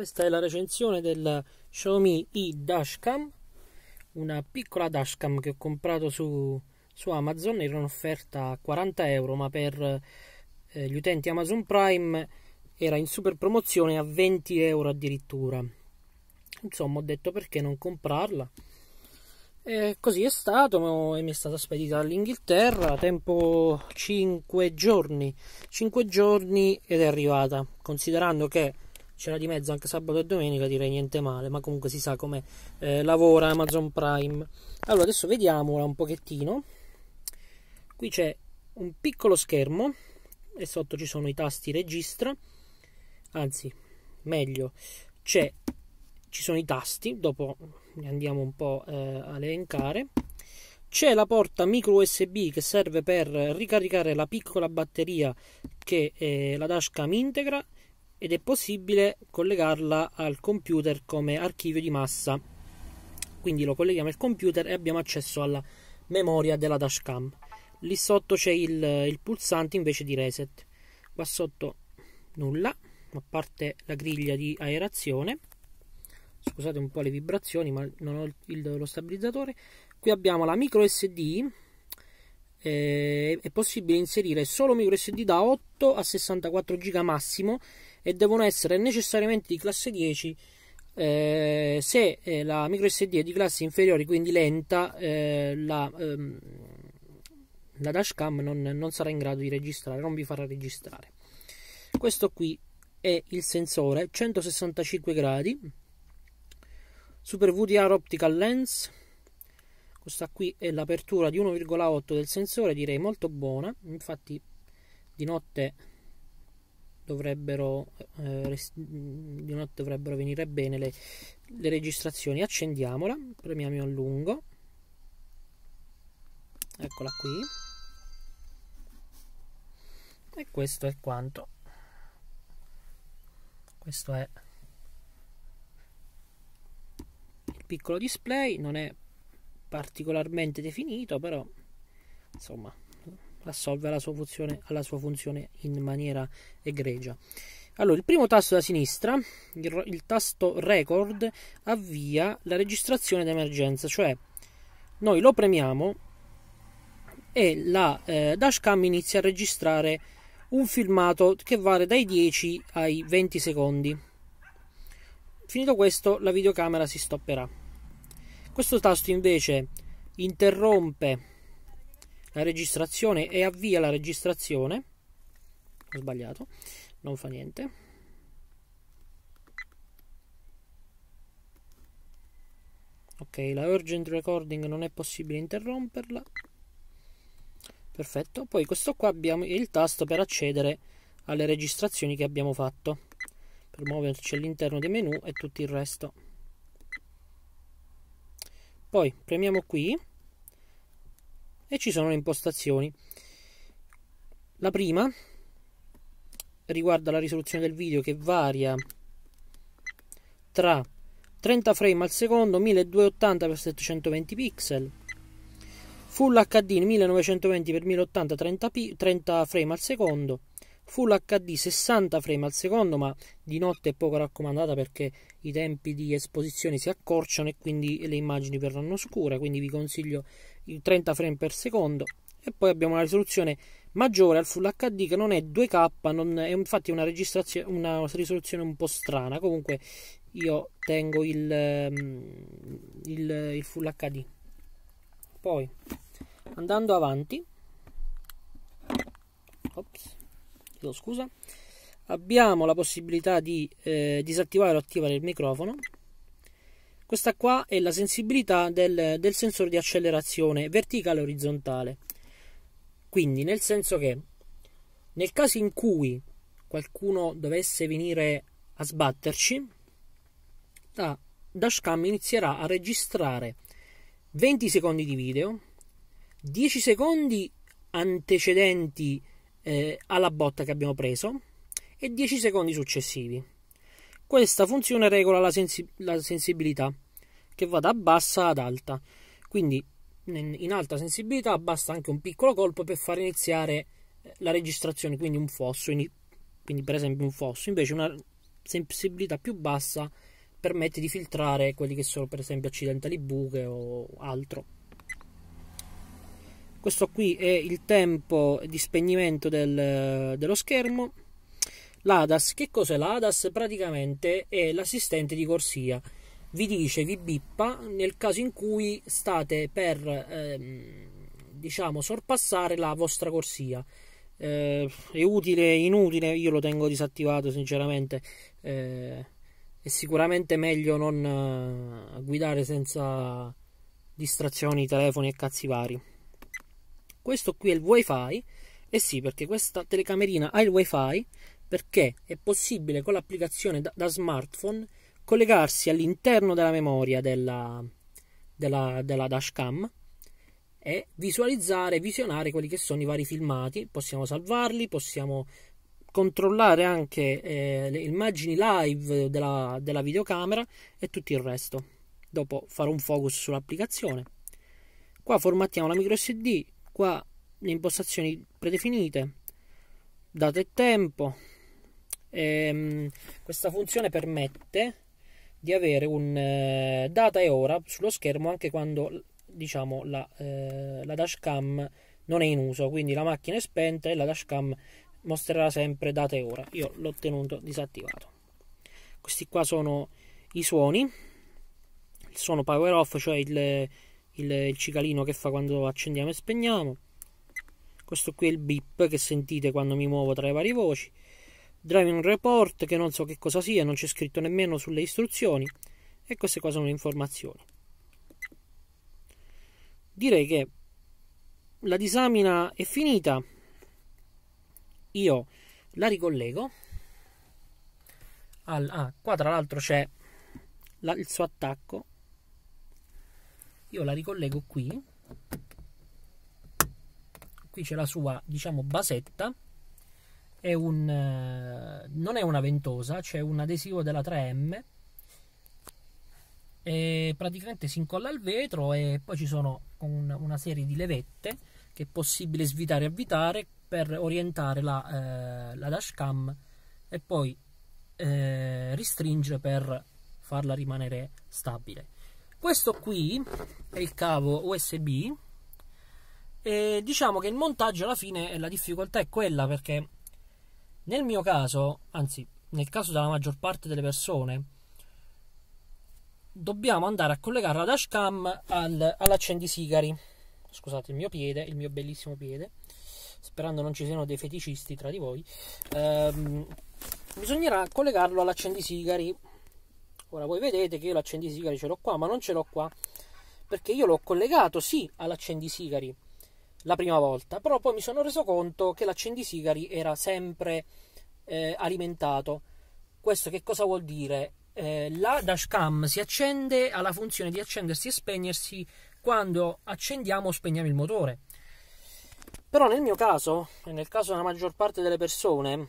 Questa è la recensione del Xiaomi i Dashcam, una piccola dashcam che ho comprato su, su Amazon, era un'offerta a 40 euro, ma per eh, gli utenti Amazon Prime era in super promozione a 20 euro addirittura. Insomma, ho detto perché non comprarla. E così è stato e mi è stata spedita dall'Inghilterra tempo 5 giorni 5 giorni ed è arrivata considerando che c'era di mezzo anche sabato e domenica, direi niente male, ma comunque si sa come eh, lavora Amazon Prime. Allora, adesso vediamola un pochettino. Qui c'è un piccolo schermo e sotto ci sono i tasti registra, anzi, meglio, c'è, ci sono i tasti, dopo li andiamo un po' eh, a elencare. C'è la porta micro USB che serve per ricaricare la piccola batteria che eh, la dashcam integra ed è possibile collegarla al computer come archivio di massa. Quindi lo colleghiamo al computer e abbiamo accesso alla memoria della dashcam. Lì sotto c'è il, il pulsante invece di reset. Qua sotto nulla, a parte la griglia di aerazione. Scusate un po' le vibrazioni, ma non ho il, lo stabilizzatore. Qui abbiamo la micro SD eh, è possibile inserire solo microSD da 8 a 64 GB massimo e devono essere necessariamente di classe 10 eh, se eh, la microSD è di classe inferiore quindi lenta eh, la, ehm, la dashcam non, non sarà in grado di registrare non vi farà registrare questo qui è il sensore 165 gradi Super VDR Optical Lens questa qui è l'apertura di 1,8 del sensore, direi molto buona, infatti di notte dovrebbero, eh, mm, di notte dovrebbero venire bene le, le registrazioni. Accendiamola, premiamo a lungo. Eccola qui. E questo è quanto. Questo è il piccolo display, non è particolarmente definito, però insomma assolve la sua funzione, alla sua funzione in maniera egregia. Allora, il primo tasto da sinistra, il, il tasto record, avvia la registrazione d'emergenza, cioè noi lo premiamo e la eh, dashcam inizia a registrare un filmato che vale dai 10 ai 20 secondi. Finito questo, la videocamera si stopperà. Questo tasto invece interrompe la registrazione e avvia la registrazione. Ho sbagliato, non fa niente. Ok, la urgent recording non è possibile interromperla. Perfetto, poi questo qua abbiamo il tasto per accedere alle registrazioni che abbiamo fatto, per muoverci all'interno dei menu e tutto il resto. Poi premiamo qui e ci sono le impostazioni. La prima riguarda la risoluzione del video che varia tra 30 frame al secondo, 1280x720 pixel, Full HD 1920x1080 30, 30 frame al secondo Full HD 60 frame al secondo, ma di notte è poco raccomandata perché i tempi di esposizione si accorciano e quindi le immagini verranno scure, quindi vi consiglio il 30 frame per secondo. E poi abbiamo una risoluzione maggiore al Full HD che non è 2K, non è infatti una, una risoluzione un po' strana, comunque io tengo il, ehm, il, il Full HD. Poi andando avanti, ops, chiedo scusa abbiamo la possibilità di eh, disattivare o attivare il microfono questa qua è la sensibilità del, del sensore di accelerazione verticale orizzontale quindi nel senso che nel caso in cui qualcuno dovesse venire a sbatterci la dashcam inizierà a registrare 20 secondi di video 10 secondi antecedenti eh, alla botta che abbiamo preso e 10 secondi successivi. Questa funzione regola la, sensi- la sensibilità che va da bassa ad alta. Quindi in alta sensibilità basta anche un piccolo colpo per far iniziare eh, la registrazione, quindi un fosso, quindi per esempio un fosso, invece una sensibilità più bassa permette di filtrare quelli che sono per esempio accidentali buche o altro questo qui è il tempo di spegnimento del, dello schermo l'ADAS, che cos'è l'ADAS? praticamente è l'assistente di corsia vi dice, vi bippa nel caso in cui state per ehm, diciamo sorpassare la vostra corsia eh, è utile, inutile, io lo tengo disattivato sinceramente eh, è sicuramente meglio non eh, guidare senza distrazioni, telefoni e cazzi vari questo qui è il wifi. E eh sì, perché questa telecamerina ha il wifi perché è possibile con l'applicazione da, da smartphone collegarsi all'interno della memoria della, della, della dashcam e visualizzare, visionare quelli che sono i vari filmati. Possiamo salvarli, possiamo controllare anche eh, le immagini live della, della, videocamera e tutto il resto. Dopo farò un focus sull'applicazione. Qua formattiamo la microSD qua le impostazioni predefinite date e tempo e, ehm, questa funzione permette di avere un eh, data e ora sullo schermo anche quando diciamo la, eh, la dashcam non è in uso quindi la macchina è spenta e la dashcam mostrerà sempre data e ora io l'ho tenuto disattivato questi qua sono i suoni il suono power off cioè il il, il cicalino che fa quando accendiamo e spegniamo questo qui è il beep che sentite quando mi muovo tra le varie voci driving report che non so che cosa sia non c'è scritto nemmeno sulle istruzioni e queste qua sono le informazioni direi che la disamina è finita io la ricollego al, ah, qua tra l'altro c'è la, il suo attacco io la ricollego qui qui c'è la sua diciamo basetta è un, eh, non è una ventosa c'è un adesivo della 3M e praticamente si incolla al vetro e poi ci sono un, una serie di levette che è possibile svitare e avvitare per orientare la, eh, la dashcam e poi eh, ristringere per farla rimanere stabile questo qui è il cavo USB e diciamo che il montaggio alla fine la difficoltà è quella perché nel mio caso, anzi nel caso della maggior parte delle persone, dobbiamo andare a collegare la dashcam al, all'accendisigari. Scusate il mio piede, il mio bellissimo piede, sperando non ci siano dei feticisti tra di voi. Ehm, bisognerà collegarlo all'accendisigari Ora voi vedete che io l'accendisigari ce l'ho qua, ma non ce l'ho qua perché io l'ho collegato sì all'accendisigari la prima volta, però poi mi sono reso conto che l'accendisigari era sempre eh, alimentato. Questo che cosa vuol dire? Eh, la dashcam si accende, ha la funzione di accendersi e spegnersi quando accendiamo o spegniamo il motore. Però nel mio caso, e nel caso della maggior parte delle persone,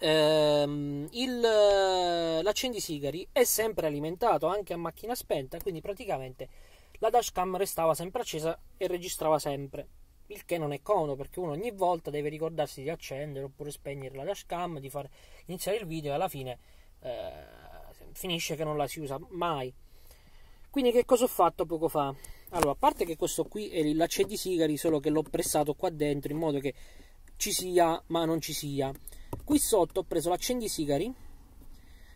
ehm, il, l'accendisigari è sempre alimentato anche a macchina spenta, quindi praticamente la dashcam restava sempre accesa e registrava sempre. Il che non è comodo perché uno ogni volta deve ricordarsi di accendere oppure spegnere la dashcam, di far iniziare il video e alla fine eh, finisce che non la si usa mai. Quindi che cosa ho fatto poco fa? Allora, a parte che questo qui è l'accendisigari, solo che l'ho pressato qua dentro in modo che ci sia ma non ci sia qui sotto ho preso l'accendisigari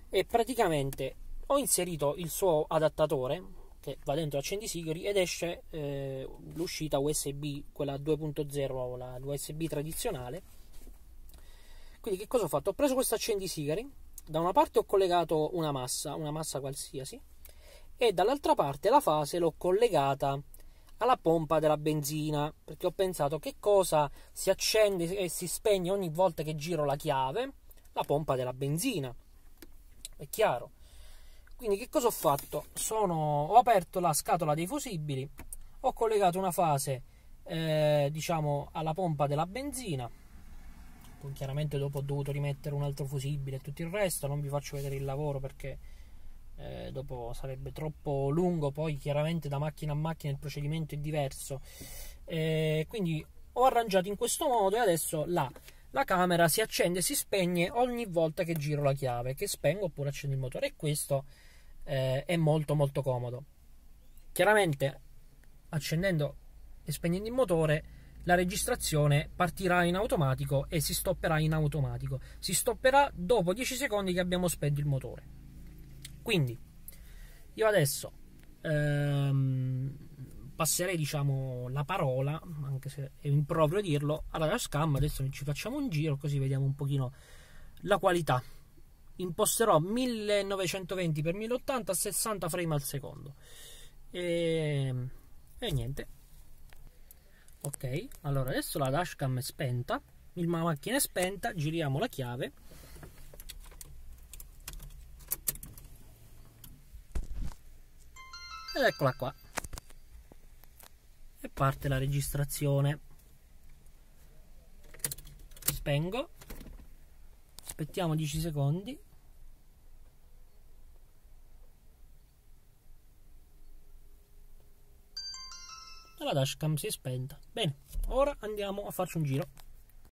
e praticamente ho inserito il suo adattatore che va dentro l'accendisigari ed esce eh, l'uscita USB quella 2.0 la USB tradizionale quindi che cosa ho fatto? Ho preso questo accendisigari da una parte ho collegato una massa una massa qualsiasi e dall'altra parte la fase l'ho collegata alla pompa della benzina perché ho pensato che cosa si accende e si spegne ogni volta che giro la chiave la pompa della benzina è chiaro quindi che cosa ho fatto Sono, ho aperto la scatola dei fusibili ho collegato una fase eh, diciamo alla pompa della benzina chiaramente dopo ho dovuto rimettere un altro fusibile e tutto il resto non vi faccio vedere il lavoro perché eh, dopo sarebbe troppo lungo, poi chiaramente da macchina a macchina il procedimento è diverso. Eh, quindi ho arrangiato in questo modo e adesso la, la, camera si accende e si spegne ogni volta che giro la chiave, che spengo oppure accendo il motore e questo eh, è molto molto comodo. Chiaramente accendendo e spegnendo il motore la registrazione partirà in automatico e si stopperà in automatico. Si stopperà dopo 10 secondi che abbiamo spento il motore. Quindi, io adesso ehm, passerei, diciamo, la parola, anche se è improprio dirlo, alla Dashcam Adesso ci facciamo un giro così vediamo un pochino la qualità. Imposterò 1920x1080 a 60 frame al secondo. E, ehm, e niente. Ok, allora adesso la dashcam è spenta, la macchina è spenta, giriamo la chiave ed eccola qua e parte la registrazione spengo aspettiamo 10 secondi e la dashcam si è spenta bene ora andiamo a farci un giro